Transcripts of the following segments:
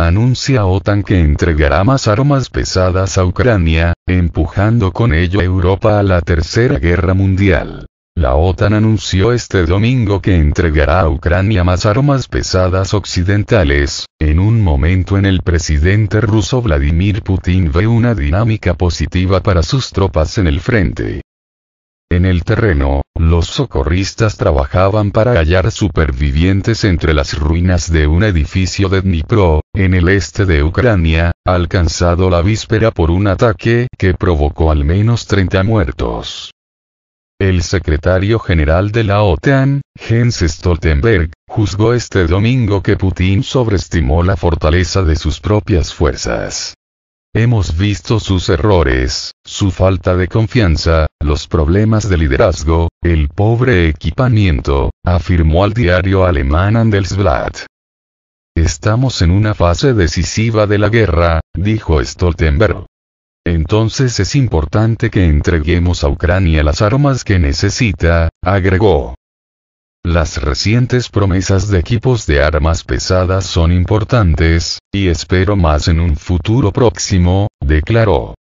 Anuncia OTAN que entregará más armas pesadas a Ucrania, empujando con ello a Europa a la Tercera Guerra Mundial. La OTAN anunció este domingo que entregará a Ucrania más armas pesadas occidentales, en un momento en el presidente ruso Vladimir Putin ve una dinámica positiva para sus tropas en el frente. En el terreno, los socorristas trabajaban para hallar supervivientes entre las ruinas de un edificio de Dnipro, en el este de Ucrania, alcanzado la víspera por un ataque que provocó al menos 30 muertos. El secretario general de la OTAN, Jens Stoltenberg, juzgó este domingo que Putin sobreestimó la fortaleza de sus propias fuerzas. Hemos visto sus errores, su falta de confianza, los problemas de liderazgo, el pobre equipamiento, afirmó al diario alemán Andelsblatt. Estamos en una fase decisiva de la guerra, dijo Stoltenberg. Entonces es importante que entreguemos a Ucrania las armas que necesita, agregó. Las recientes promesas de equipos de armas pesadas son importantes, y espero más en un futuro próximo, declaró.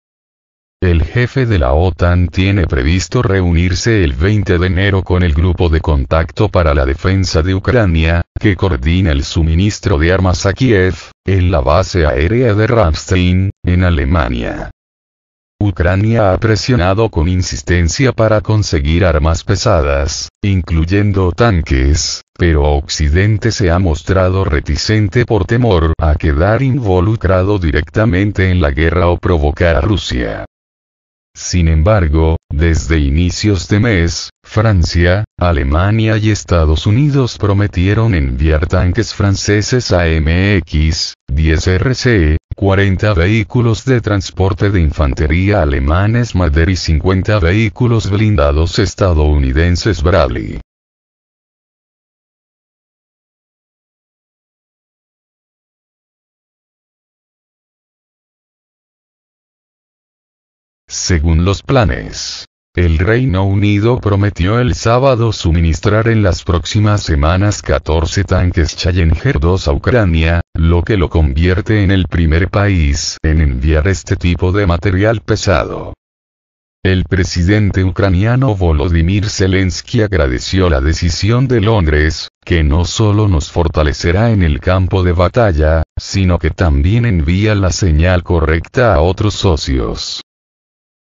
El jefe de la OTAN tiene previsto reunirse el 20 de enero con el Grupo de Contacto para la Defensa de Ucrania, que coordina el suministro de armas a Kiev, en la base aérea de Ramstein, en Alemania. Ucrania ha presionado con insistencia para conseguir armas pesadas, incluyendo tanques, pero Occidente se ha mostrado reticente por temor a quedar involucrado directamente en la guerra o provocar a Rusia. Sin embargo, desde inicios de mes, Francia, Alemania y Estados Unidos prometieron enviar tanques franceses amx 10RC, 40 vehículos de transporte de infantería alemanes Mader y 50 vehículos blindados estadounidenses Bradley. Según los planes, el Reino Unido prometió el sábado suministrar en las próximas semanas 14 tanques Challenger 2 a Ucrania, lo que lo convierte en el primer país en enviar este tipo de material pesado. El presidente ucraniano Volodymyr Zelensky agradeció la decisión de Londres, que no solo nos fortalecerá en el campo de batalla, sino que también envía la señal correcta a otros socios.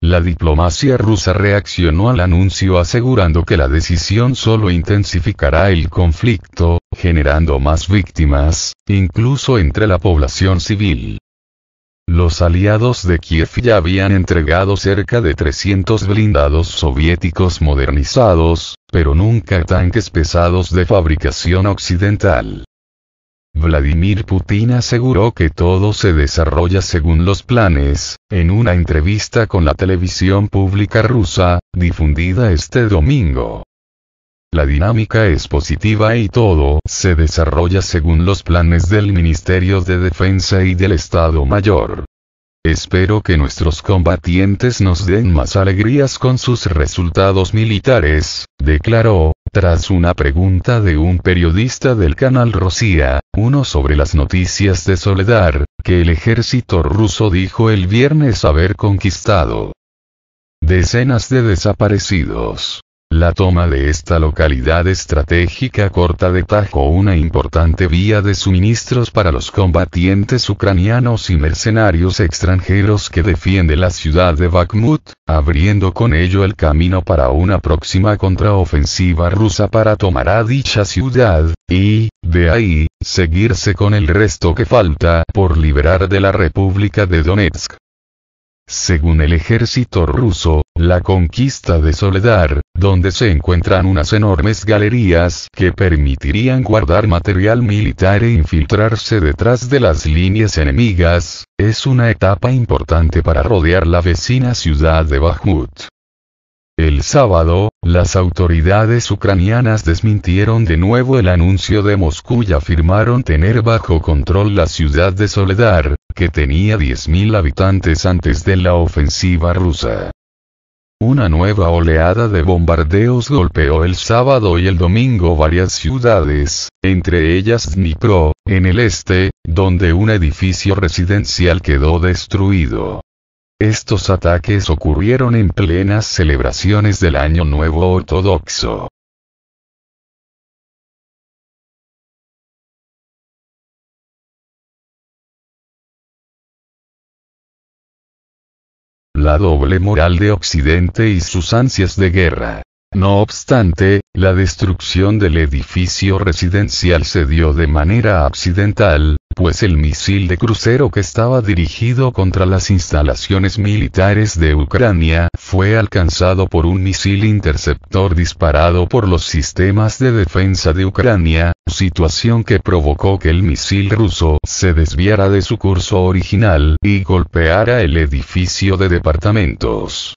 La diplomacia rusa reaccionó al anuncio asegurando que la decisión solo intensificará el conflicto, generando más víctimas, incluso entre la población civil. Los aliados de Kiev ya habían entregado cerca de 300 blindados soviéticos modernizados, pero nunca tanques pesados de fabricación occidental. Vladimir Putin aseguró que todo se desarrolla según los planes, en una entrevista con la televisión pública rusa, difundida este domingo. La dinámica es positiva y todo se desarrolla según los planes del Ministerio de Defensa y del Estado Mayor. Espero que nuestros combatientes nos den más alegrías con sus resultados militares, declaró, tras una pregunta de un periodista del canal Rocía, uno sobre las noticias de Soledad, que el ejército ruso dijo el viernes haber conquistado. Decenas de desaparecidos. La toma de esta localidad estratégica corta de tajo una importante vía de suministros para los combatientes ucranianos y mercenarios extranjeros que defiende la ciudad de Bakhmut, abriendo con ello el camino para una próxima contraofensiva rusa para tomar a dicha ciudad, y, de ahí, seguirse con el resto que falta por liberar de la República de Donetsk. Según el ejército ruso, la conquista de Soledar, donde se encuentran unas enormes galerías que permitirían guardar material militar e infiltrarse detrás de las líneas enemigas, es una etapa importante para rodear la vecina ciudad de Bakhmut. El sábado, las autoridades ucranianas desmintieron de nuevo el anuncio de Moscú y afirmaron tener bajo control la ciudad de Soledar, que tenía 10.000 habitantes antes de la ofensiva rusa. Una nueva oleada de bombardeos golpeó el sábado y el domingo varias ciudades, entre ellas Dnipro, en el este, donde un edificio residencial quedó destruido. Estos ataques ocurrieron en plenas celebraciones del Año Nuevo Ortodoxo. La doble moral de Occidente y sus ansias de guerra. No obstante, la destrucción del edificio residencial se dio de manera accidental, pues el misil de crucero que estaba dirigido contra las instalaciones militares de Ucrania fue alcanzado por un misil interceptor disparado por los sistemas de defensa de Ucrania, situación que provocó que el misil ruso se desviara de su curso original y golpeara el edificio de departamentos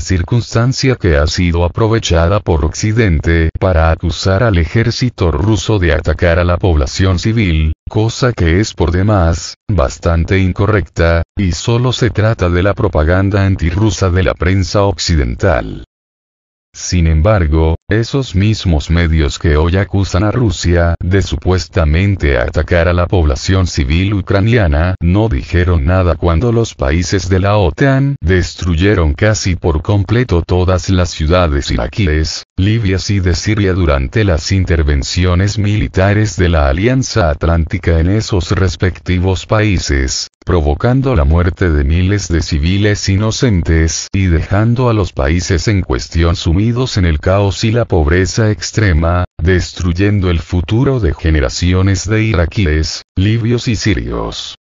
circunstancia que ha sido aprovechada por Occidente para acusar al ejército ruso de atacar a la población civil, cosa que es por demás, bastante incorrecta, y solo se trata de la propaganda antirrusa de la prensa occidental. Sin embargo, esos mismos medios que hoy acusan a Rusia de supuestamente atacar a la población civil ucraniana no dijeron nada cuando los países de la OTAN destruyeron casi por completo todas las ciudades iraquíes, libias y de Siria durante las intervenciones militares de la Alianza Atlántica en esos respectivos países, provocando la muerte de miles de civiles inocentes y dejando a los países en cuestión sumidos en el caos y la pobreza extrema, destruyendo el futuro de generaciones de iraquíes, libios y sirios.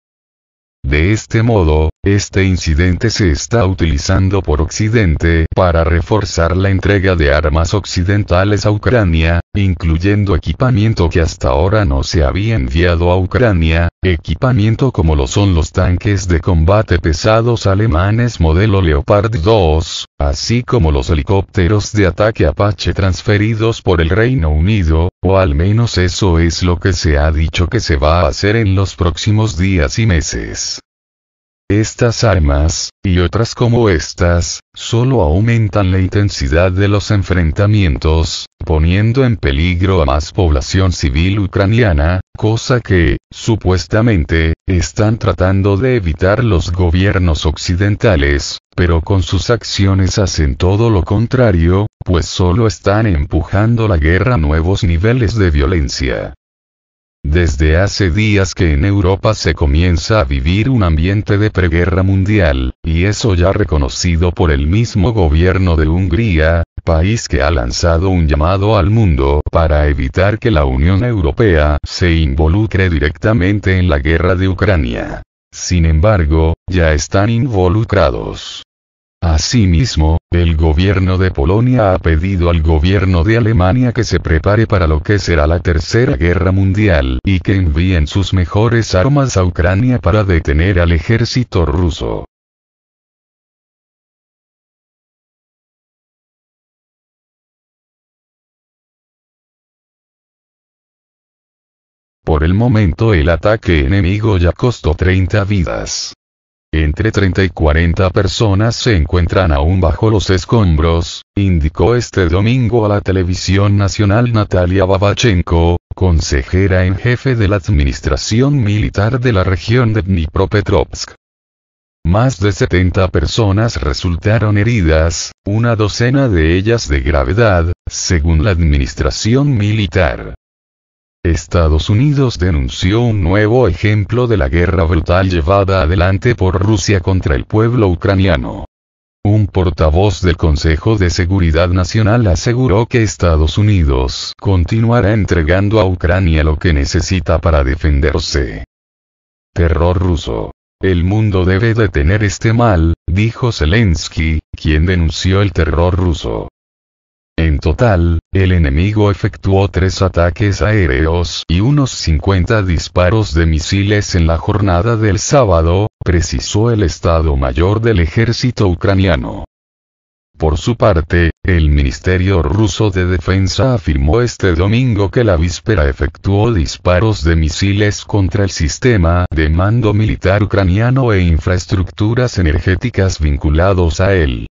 De este modo, este incidente se está utilizando por Occidente para reforzar la entrega de armas occidentales a Ucrania, incluyendo equipamiento que hasta ahora no se había enviado a Ucrania, equipamiento como lo son los tanques de combate pesados alemanes modelo Leopard 2, así como los helicópteros de ataque Apache transferidos por el Reino Unido, o al menos eso es lo que se ha dicho que se va a hacer en los próximos días y meses. Estas armas, y otras como estas, solo aumentan la intensidad de los enfrentamientos, poniendo en peligro a más población civil ucraniana, cosa que, supuestamente, están tratando de evitar los gobiernos occidentales, pero con sus acciones hacen todo lo contrario, pues solo están empujando la guerra a nuevos niveles de violencia. Desde hace días que en Europa se comienza a vivir un ambiente de preguerra mundial, y eso ya reconocido por el mismo gobierno de Hungría, país que ha lanzado un llamado al mundo para evitar que la Unión Europea se involucre directamente en la guerra de Ucrania. Sin embargo, ya están involucrados. Asimismo, el gobierno de Polonia ha pedido al gobierno de Alemania que se prepare para lo que será la Tercera Guerra Mundial y que envíen sus mejores armas a Ucrania para detener al ejército ruso. Por el momento el ataque enemigo ya costó 30 vidas. Entre 30 y 40 personas se encuentran aún bajo los escombros, indicó este domingo a la televisión nacional Natalia Babachenko, consejera en jefe de la Administración Militar de la región de Dnipropetrovsk. Más de 70 personas resultaron heridas, una docena de ellas de gravedad, según la administración militar. Estados Unidos denunció un nuevo ejemplo de la guerra brutal llevada adelante por Rusia contra el pueblo ucraniano. Un portavoz del Consejo de Seguridad Nacional aseguró que Estados Unidos continuará entregando a Ucrania lo que necesita para defenderse. Terror ruso. El mundo debe detener este mal, dijo Zelensky, quien denunció el terror ruso. En total, el enemigo efectuó tres ataques aéreos y unos 50 disparos de misiles en la jornada del sábado, precisó el Estado Mayor del ejército ucraniano. Por su parte, el Ministerio ruso de Defensa afirmó este domingo que la víspera efectuó disparos de misiles contra el sistema de mando militar ucraniano e infraestructuras energéticas vinculados a él.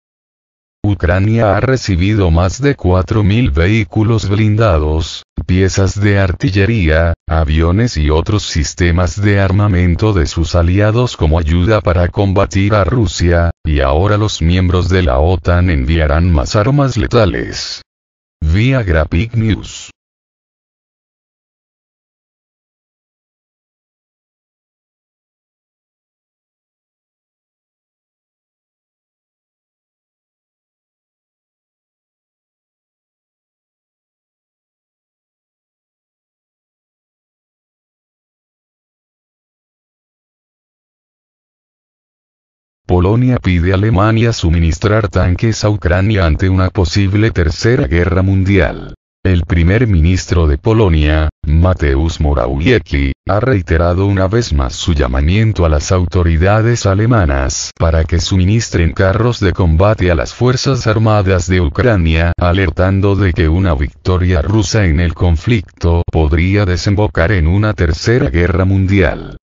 Ucrania ha recibido más de 4.000 vehículos blindados, piezas de artillería, aviones y otros sistemas de armamento de sus aliados como ayuda para combatir a Rusia, y ahora los miembros de la OTAN enviarán más armas letales. Vía Graphic News Polonia pide a Alemania suministrar tanques a Ucrania ante una posible tercera guerra mundial. El primer ministro de Polonia, Mateusz Morawiecki, ha reiterado una vez más su llamamiento a las autoridades alemanas para que suministren carros de combate a las Fuerzas Armadas de Ucrania, alertando de que una victoria rusa en el conflicto podría desembocar en una tercera guerra mundial.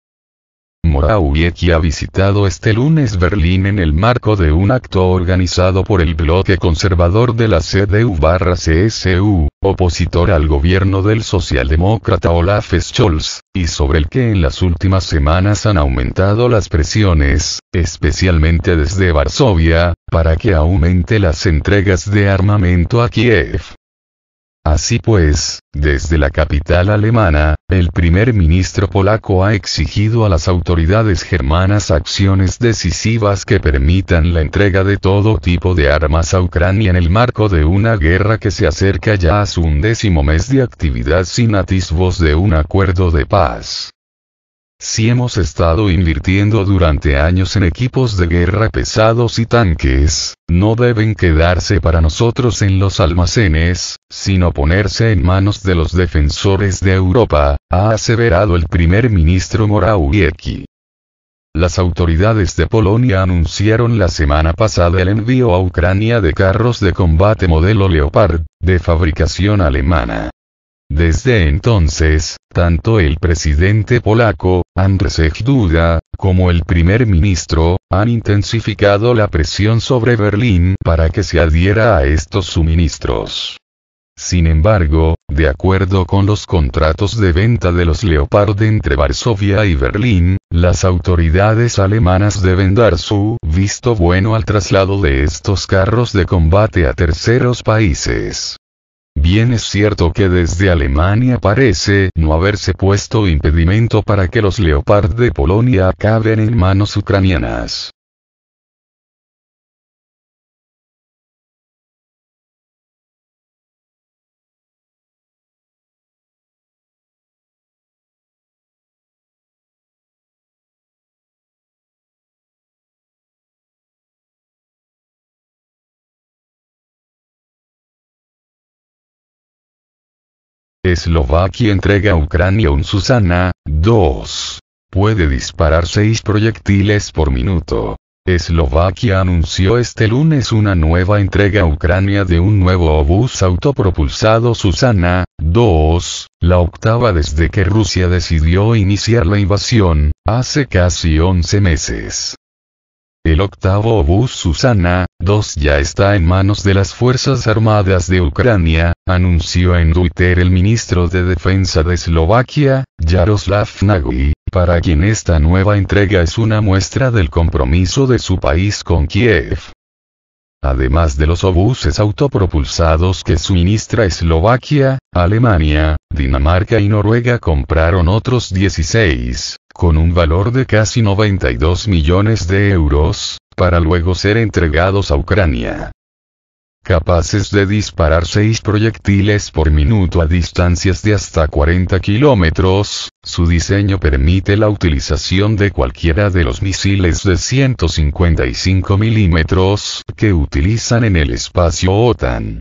Morawiecki ha visitado este lunes Berlín en el marco de un acto organizado por el bloque conservador de la CDU-CSU, opositor al gobierno del socialdemócrata Olaf Scholz, y sobre el que en las últimas semanas han aumentado las presiones, especialmente desde Varsovia, para que aumente las entregas de armamento a Kiev. Así pues, desde la capital alemana, el primer ministro polaco ha exigido a las autoridades germanas acciones decisivas que permitan la entrega de todo tipo de armas a Ucrania en el marco de una guerra que se acerca ya a su undécimo mes de actividad sin atisbos de un acuerdo de paz. Si hemos estado invirtiendo durante años en equipos de guerra pesados y tanques, no deben quedarse para nosotros en los almacenes, sino ponerse en manos de los defensores de Europa, ha aseverado el primer ministro Morawiecki. Las autoridades de Polonia anunciaron la semana pasada el envío a Ucrania de carros de combate modelo Leopard, de fabricación alemana, desde entonces, tanto el presidente polaco, Andrzej Duda, como el primer ministro, han intensificado la presión sobre Berlín para que se adhiera a estos suministros. Sin embargo, de acuerdo con los contratos de venta de los Leopard entre Varsovia y Berlín, las autoridades alemanas deben dar su visto bueno al traslado de estos carros de combate a terceros países. Bien es cierto que desde Alemania parece no haberse puesto impedimento para que los Leopard de Polonia acaben en manos ucranianas. Eslovaquia entrega a Ucrania un Susana, 2. Puede disparar 6 proyectiles por minuto. Eslovaquia anunció este lunes una nueva entrega a Ucrania de un nuevo obús autopropulsado Susana, 2, la octava desde que Rusia decidió iniciar la invasión, hace casi 11 meses. El octavo obús Susana, 2 ya está en manos de las Fuerzas Armadas de Ucrania, anunció en Twitter el ministro de Defensa de Eslovaquia, Jaroslav Nagui, para quien esta nueva entrega es una muestra del compromiso de su país con Kiev. Además de los obuses autopropulsados que suministra Eslovaquia, Alemania, Dinamarca y Noruega compraron otros 16 con un valor de casi 92 millones de euros, para luego ser entregados a Ucrania. Capaces de disparar seis proyectiles por minuto a distancias de hasta 40 kilómetros, su diseño permite la utilización de cualquiera de los misiles de 155 milímetros que utilizan en el espacio OTAN.